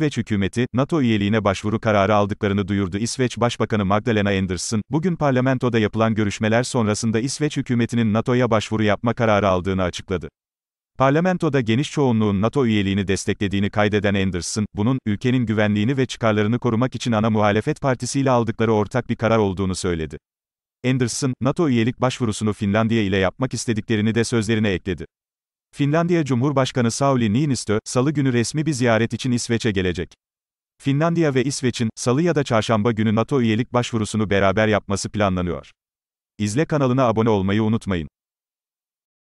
İsveç hükümeti, NATO üyeliğine başvuru kararı aldıklarını duyurdu. İsveç Başbakanı Magdalena Andersson, bugün parlamentoda yapılan görüşmeler sonrasında İsveç hükümetinin NATO'ya başvuru yapma kararı aldığını açıkladı. Parlamentoda geniş çoğunluğun NATO üyeliğini desteklediğini kaydeden Anderson, bunun, ülkenin güvenliğini ve çıkarlarını korumak için ana muhalefet partisiyle aldıkları ortak bir karar olduğunu söyledi. Anderson, NATO üyelik başvurusunu Finlandiya ile yapmak istediklerini de sözlerine ekledi. Finlandiya Cumhurbaşkanı Sauli Niinistö, salı günü resmi bir ziyaret için İsveç'e gelecek. Finlandiya ve İsveç'in, salı ya da çarşamba günü NATO üyelik başvurusunu beraber yapması planlanıyor. İzle kanalına abone olmayı unutmayın.